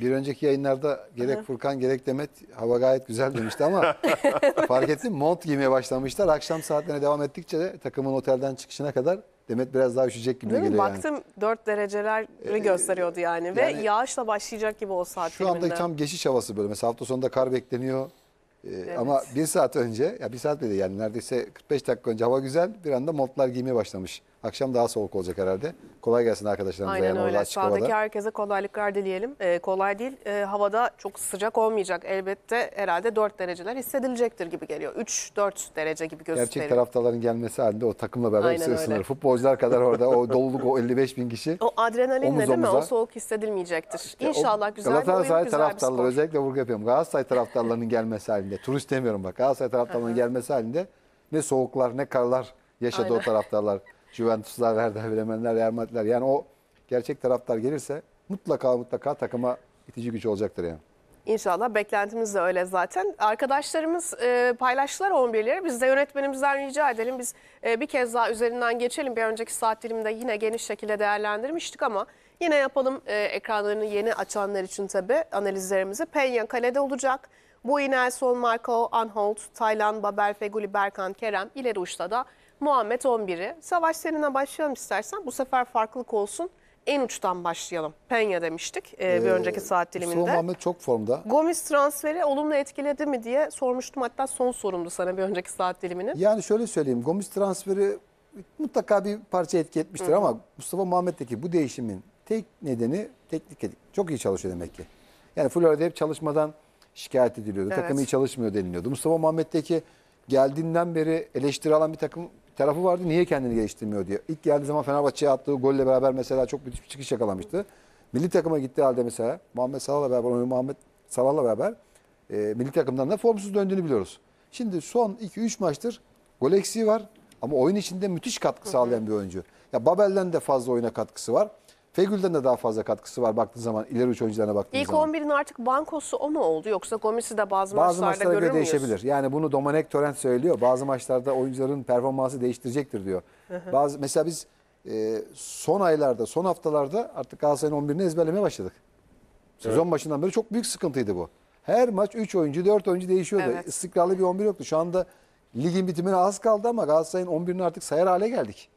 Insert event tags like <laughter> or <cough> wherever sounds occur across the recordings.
bir önceki yayınlarda gerek Furkan gerek Demet hava gayet güzel demişti ama <laughs> fark ettim mont giymeye başlamışlar. Akşam saatlerine devam ettikçe takımın otelden çıkışına kadar Demet biraz daha üşüyecek gibi Değil mi? geliyor yani. Baktım 4 dereceleri ee, gösteriyordu yani ve yağışla başlayacak gibi o saat Şu anda tam geçiş havası böyle. Mesela hafta sonunda kar bekleniyor. Ee, Ama bir saat önce, ya bir saat dedi yani neredeyse 45 dakika önce hava güzel. Bir anda montlar giymeye başlamış Akşam daha soğuk olacak herhalde. Kolay gelsin arkadaşlarımıza. Aynen yani öyle. Sahadaki herkese kolaylıklar dileyelim. Ee, kolay değil. Ee, havada çok sıcak olmayacak. Elbette herhalde 4 dereceler hissedilecektir gibi geliyor. 3-4 derece gibi gösteriyor. Gerçek taraftarların gelmesi halinde o takımla beraber Aynen ısınır. Futbolcular kadar orada o doluluk o 55 bin kişi. O adrenalinle omuz değil mi? O soğuk hissedilmeyecektir. İşte İnşallah o, güzel Galatasaray bir oyun, güzel taraftarları bir özellikle vurgu yapıyorum. Galatasaray taraftarlarının gelmesi halinde. Turist demiyorum bak. Galatasaray taraftarlarının gelmesi halinde ne soğuklar ne karlar yaşadı Aynen. o taraftarlar. Juventuslar, Werder Bremenler, Real Madridler. Yani o gerçek taraftar gelirse mutlaka mutlaka takıma itici güç olacaktır yani. İnşallah beklentimiz de öyle zaten. Arkadaşlarımız e, paylaştılar 11'leri. Biz de yönetmenimizden rica edelim. Biz e, bir kez daha üzerinden geçelim. Bir önceki saat diliminde yine geniş şekilde değerlendirmiştik ama yine yapalım e, ekranlarını yeni açanlar için tabii analizlerimizi. Penya kalede olacak. Bu Nelson, Marco, Anholt, Taylan, Babel, Feguli, Berkan, Kerem ileri uçta da Muhammed 11'i. Savaş seninle başlayalım istersen. Bu sefer farklılık olsun. En uçtan başlayalım. Penya demiştik e, ee, bir önceki saat diliminde. Mustafa Muhammed çok formda. Gomis transferi olumlu etkiledi mi diye sormuştum. Hatta son sorumdu sana bir önceki saat diliminin. Yani şöyle söyleyeyim. Gomis transferi mutlaka bir parça etki etmiştir Hı. ama Mustafa Muhammed'deki bu değişimin tek nedeni teknik edik. Çok iyi çalışıyor demek ki. Yani Florya'da hep çalışmadan şikayet ediliyordu. Evet. Takım iyi çalışmıyor deniliyordu. Mustafa Muhammed'deki geldiğinden beri eleştiri alan bir takım tarafı vardı. Niye kendini geliştirmiyor diye. İlk geldiği zaman Fenerbahçe'ye attığı golle beraber mesela çok müthiş bir çıkış yakalamıştı. Milli takıma gitti halde mesela Muhammed Salah'la beraber, Muhammed Salah'la beraber e, milli takımdan da formsuz döndüğünü biliyoruz. Şimdi son 2-3 maçtır gol eksiği var ama oyun içinde müthiş katkı sağlayan bir oyuncu. Ya Babel'den de fazla oyuna katkısı var. Fegül'den de daha fazla katkısı var baktığın zaman ileri üç oyuncularına baktığın İlk zaman. İlk 11'in artık bankosu o mu oldu yoksa Gomis'i de bazı, bazı maçlarda görür müyüz? değişebilir. Yani bunu Domenek Torrent söylüyor. Bazı maçlarda oyuncuların performansı değiştirecektir diyor. Bazı mesela biz e, son aylarda, son haftalarda artık Galatasaray'ın 11'ini ezberlemeye başladık. Sezon evet. başından beri çok büyük sıkıntıydı bu. Her maç 3 oyuncu, 4 oyuncu değişiyordu. Evet. İstikrarlı bir 11 yoktu. Şu anda ligin bitimine az kaldı ama Galatasaray'ın 11'ini artık sayar hale geldik.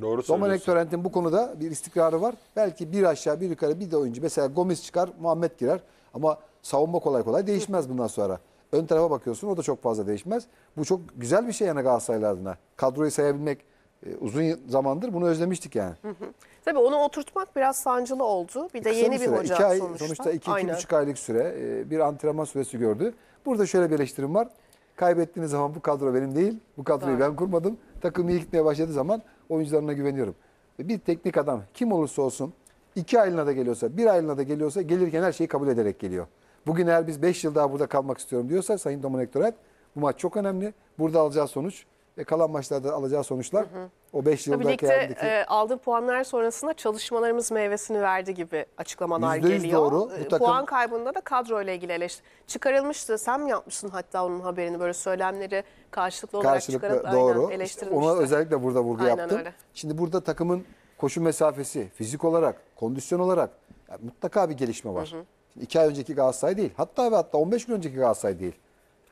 Doğru Domenek Torrent'in bu konuda bir istikrarı var. Belki bir aşağı bir yukarı bir de oyuncu. Mesela Gomez çıkar, Muhammed girer. Ama savunma kolay kolay değişmez bundan sonra. Ön tarafa bakıyorsun o da çok fazla değişmez. Bu çok güzel bir şey yani Galatasaraylı adına. Kadroyu sayabilmek e, uzun zamandır bunu özlemiştik yani. Hı hı. Tabii onu oturtmak biraz sancılı oldu. Bir de Kısa yeni bir, süre, bir hoca iki ay, sonuçta. Sonuçta iki, iki buçuk aylık süre e, bir antrenman süresi gördü. Burada şöyle bir eleştirim var. Kaybettiğiniz zaman bu kadro benim değil. Bu kadroyu Doğru. ben kurmadım. Takım iyi gitmeye başladığı zaman oyuncularına güveniyorum. E, bir teknik adam kim olursa olsun iki aylığına da geliyorsa bir aylığına da geliyorsa gelirken her şeyi kabul ederek geliyor. Bugün eğer biz 5 yıl daha burada kalmak istiyorum diyorsa Sayın Dominik Toret bu maç çok önemli. Burada alacağı sonuç ve kalan maçlarda alacağı sonuçlar hı hı. O 5 yılda birlikte e, aldığım puanlar sonrasında çalışmalarımız meyvesini verdi gibi açıklamalar geliyor. Doğru. Bu e, takım... Puan kaybında da kadro ilgili eleştir. Çıkarılmıştı. Sen mi yapmışsın hatta onun haberini böyle söylemleri karşılıklı olarak karşılıklı, çıkarıp doğru. aynen eleştirilmişti. İşte ona özellikle burada vurgu aynen yaptım. Öyle. Şimdi burada takımın koşu mesafesi, fizik olarak, kondisyon olarak yani mutlaka bir gelişme var. Hı hı. Şimdi ay önceki Galatasaray değil. Hatta ve hatta 15 gün önceki Galatasaray değil.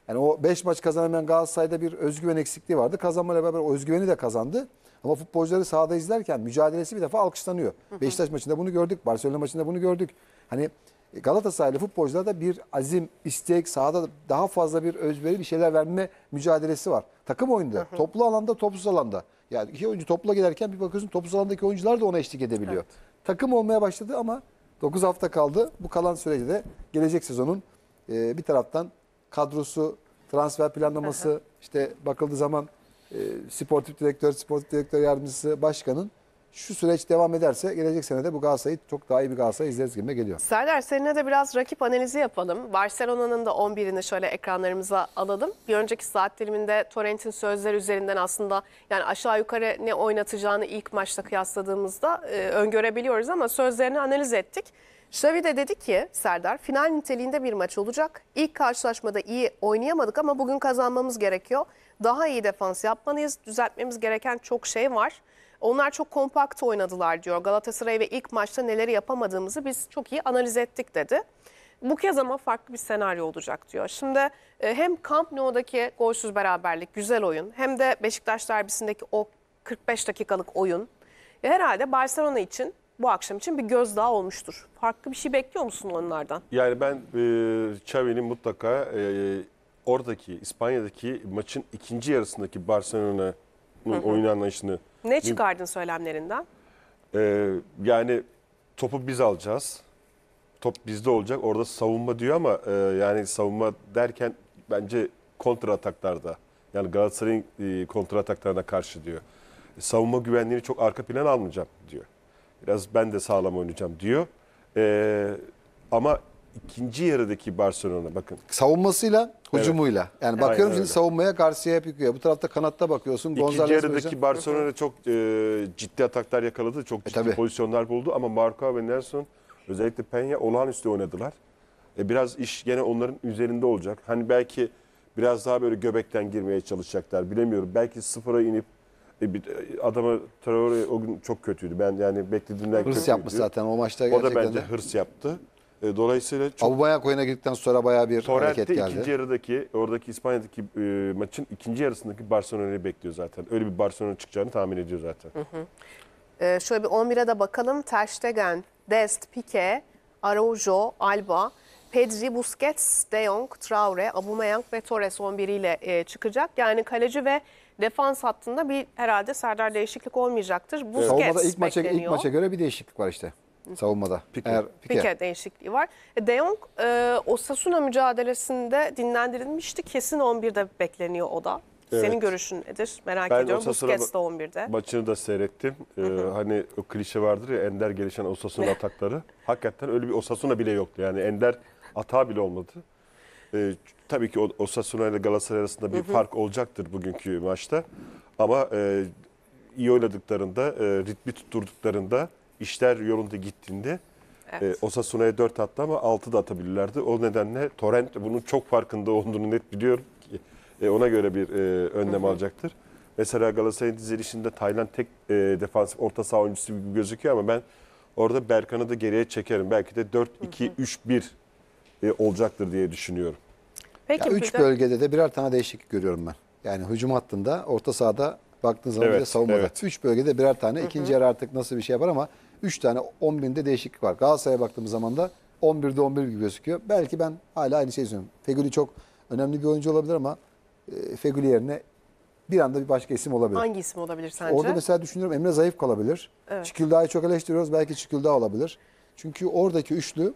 Yani o 5 maç kazanamayan Galatasaray'da bir özgüven eksikliği vardı. Kazanmayla beraber o özgüveni de kazandı. Ama futbolcuları sahada izlerken mücadelesi bir defa alkışlanıyor. Hı hı. Beşiktaş maçında bunu gördük, Barcelona maçında bunu gördük. Hani e, Galatasaraylı futbolcularda bir azim, istek, sahada daha fazla bir özveri bir şeyler verme mücadelesi var. Takım oyunda, hı hı. toplu alanda, topsuz alanda. Yani iki oyuncu topla giderken bir bakıyorsun topsuz alandaki oyuncular da ona eşlik edebiliyor. Evet. Takım olmaya başladı ama 9 hafta kaldı. Bu kalan sürece de gelecek sezonun e, bir taraftan kadrosu, transfer planlaması, hı hı. işte bakıldığı zaman e, ee, sportif direktör, sportif direktör yardımcısı, başkanın şu süreç devam ederse gelecek senede bu Galatasaray'ı çok daha iyi bir Galatasaray izleriz gibi geliyor. Serdar seninle de biraz rakip analizi yapalım. Barcelona'nın da 11'ini şöyle ekranlarımıza alalım. Bir önceki saat diliminde Torrent'in sözleri üzerinden aslında yani aşağı yukarı ne oynatacağını ilk maçta kıyasladığımızda e, öngörebiliyoruz ama sözlerini analiz ettik. Xavi de dedi ki Serdar final niteliğinde bir maç olacak. İlk karşılaşmada iyi oynayamadık ama bugün kazanmamız gerekiyor. Daha iyi defans yapmalıyız. Düzeltmemiz gereken çok şey var. Onlar çok kompakt oynadılar diyor. Galatasaray ve ilk maçta neleri yapamadığımızı biz çok iyi analiz ettik dedi. Bu kez ama farklı bir senaryo olacak diyor. Şimdi e, hem Camp Nou'daki golsüz beraberlik güzel oyun hem de Beşiktaş derbisindeki o 45 dakikalık oyun e, herhalde Barcelona için bu akşam için bir göz daha olmuştur. Farklı bir şey bekliyor musun onlardan? Yani ben e, Xavi'nin mutlaka e, oradaki İspanya'daki maçın ikinci yarısındaki Barcelona'nın oyun anlayışını... Ne çıkardın söylemlerinden? Ee, yani topu biz alacağız. Top bizde olacak. Orada savunma diyor ama e, yani savunma derken bence kontra ataklarda. Yani Galatasaray'ın e, kontra ataklarına karşı diyor. E, savunma güvenliğini çok arka plan almayacağım diyor. Biraz ben de sağlam oynayacağım diyor. E, ama ikinci yarıdaki Barcelona bakın. Savunmasıyla, hücumuyla. Yani bakıyorum şimdi savunmaya Garcia hep Bu tarafta kanatta bakıyorsun. İkinci Gonzalez yarıdaki Barcelona çok e, ciddi ataklar yakaladı. Çok e, ciddi tabii. pozisyonlar buldu ama Marco ve Nelson özellikle Peña olağanüstü oynadılar. E, biraz iş gene onların üzerinde olacak. Hani belki biraz daha böyle göbekten girmeye çalışacaklar bilemiyorum. Belki sıfıra inip e, bir, e, adama Traore o gün çok kötüydü. Ben yani beklediğimden hırs kötüydü. yapmış zaten o maçta O da bence hırs yaptı. E, dolayısıyla çok... Aubameyang oyuna girdikten sonra bayağı bir Torrent'te hareket geldi. ikinci yarıdaki, oradaki İspanya'daki e, maçın ikinci yarısındaki Barcelona'yı bekliyor zaten. Öyle bir Barcelona çıkacağını tahmin ediyor zaten. Hı hı. E, şöyle bir 11'e de bakalım. Ter Stegen, Dest, Pique, Araujo, Alba, Pedri, Busquets, De Jong, Traore, Aubameyang ve Torres 11 ile e, çıkacak. Yani kaleci ve defans hattında bir herhalde Serdar değişiklik olmayacaktır. Busquets Savunmada ilk maça, ilk maça göre bir değişiklik var işte savunmada. Pike. Eğer Pike. Pike değişikliği var. E, De Jong e, Osasuna mücadelesinde dinlendirilmişti. Kesin 11'de bekleniyor o da. Evet. Senin görüşün nedir? Merak ben ediyorum. Osasuna Busquets de 11'de. Maçını da seyrettim. Ee, hani o klişe vardır ya Ender gelişen Osasuna <laughs> atakları. Hakikaten öyle bir Osasuna bile yoktu. Yani Ender ata bile olmadı. Ee, tabii ki Osasuna ile Galatasaray arasında bir fark olacaktır bugünkü maçta. Ama e, iyi oynadıklarında, e, ritmi tutturduklarında işler yolunda gittiğinde e, evet. e, Osasuna'ya 4 attı ama 6 da atabilirlerdi. O nedenle Torrent bunun çok farkında olduğunu net biliyorum ki e, ona göre bir e, önlem hı hı. alacaktır. Mesela Galatasaray'ın dizilişinde Tayland tek e, defansif orta saha oyuncusu gibi gözüküyor ama ben orada Berkan'ı da geriye çekerim. Belki de 4-2-3-1 e, olacaktır diye düşünüyorum. Peki, ya üç bölgede de birer tane değişiklik görüyorum ben. Yani hücum hattında, orta sahada Baktığınız zaman evet, savunmada. Evet. Üç bölgede birer tane. ikinci yer artık nasıl bir şey yapar ama üç tane 10 binde değişiklik var. Galatasaray'a baktığımız zaman da 11'de 11 gibi gözüküyor. Belki ben hala aynı şeyi söylüyorum. Fegüli çok önemli bir oyuncu olabilir ama e, Fegüli yerine bir anda bir başka isim olabilir. Hangi isim olabilir sence? Orada mesela düşünüyorum Emre Zayıf kalabilir. Evet. Çikildağ'ı çok eleştiriyoruz. Belki Çikildağ olabilir. Çünkü oradaki üçlü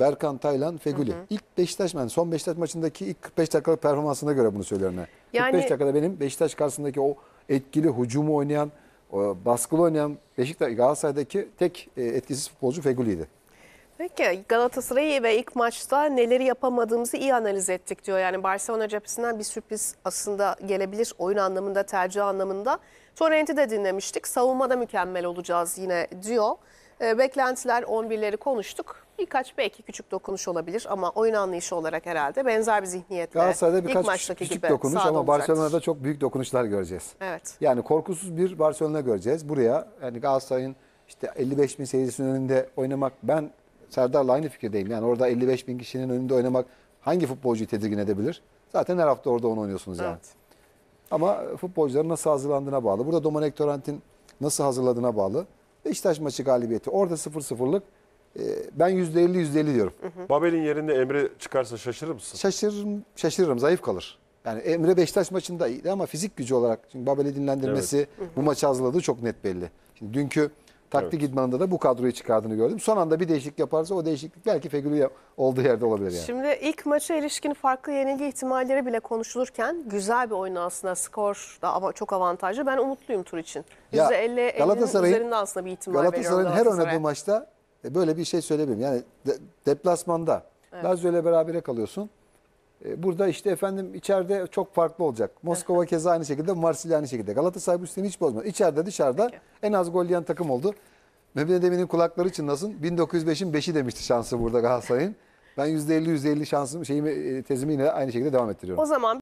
Berkan, Taylan, Fegüli. Hı hı. İlk Beşiktaş yani son Beşiktaş maçındaki ilk 45 dakikalık performansına göre bunu söylüyorum. Yani, 45 dakikada benim Beşiktaş karşısındaki o etkili hücumu oynayan, e, baskılı oynayan Beşiktaş Galatasaray'daki tek e, etkisiz futbolcu Feguli'ydi. Peki Galatasaray'ı ve ilk maçta neleri yapamadığımızı iyi analiz ettik diyor. Yani Barcelona cephesinden bir sürpriz aslında gelebilir oyun anlamında, tercih anlamında. Torrent'i de dinlemiştik. Savunmada mükemmel olacağız yine diyor. E, beklentiler 11'leri konuştuk. Birkaç belki küçük dokunuş olabilir ama oyun anlayışı olarak herhalde benzer bir zihniyetle. Galatasaray'da birkaç küçük, küçük gibi dokunuş ama olacaktır. Barcelona'da çok büyük dokunuşlar göreceğiz. Evet. Yani korkusuz bir Barcelona göreceğiz. Buraya yani Galatasaray'ın işte 55 bin seyircisinin önünde oynamak ben Serdar'la aynı fikirdeyim. Yani orada 55 bin kişinin önünde oynamak hangi futbolcuyu tedirgin edebilir? Zaten her hafta orada onu oynuyorsunuz evet. Ama futbolcuların nasıl hazırlandığına bağlı. Burada Domenek Torrent'in nasıl hazırladığına bağlı. Beşiktaş maçı galibiyeti. Orada 0-0'lık e, ben %50 %50 diyorum. Babel'in yerinde Emre çıkarsa şaşırır mısın? Şaşırırım, şaşırırım zayıf kalır. Yani Emre Beşiktaş maçında iyiydi ama fizik gücü olarak. çünkü Babel'i dinlendirmesi bu maçı hazırladığı çok net belli. Şimdi dünkü Taktik evet. idmanında da bu kadroyu çıkardığını gördüm. Son anda bir değişiklik yaparsa o değişiklik belki Fegül'ü olduğu yerde olabilir yani. Şimdi ilk maça ilişkin farklı yenilgi ihtimalleri bile konuşulurken güzel bir oyun aslında. Skor da av çok avantajlı. Ben umutluyum tur için. %50-50'nin üzerinde aslında bir ihtimal Galatasaray'ın Galatasaray'ın her oynadığı maçta e, böyle bir şey söyleyebilirim. Yani de, deplasmanda evet. Lazio ile berabere kalıyorsun. E, burada işte efendim içeride çok farklı olacak. Moskova keza aynı şekilde, Marsilya aynı şekilde. Galatasaray bu sistemi hiç bozmadı. İçeride dışarıda en az gol yiyen takım oldu. Mehmet Demir'in kulakları çınlasın. 1905'in 5'i demişti şansı burada Galatasaray'ın. Ben %50 %50 şansım şeyimi e, tezimi yine aynı şekilde devam ettiriyorum. O zaman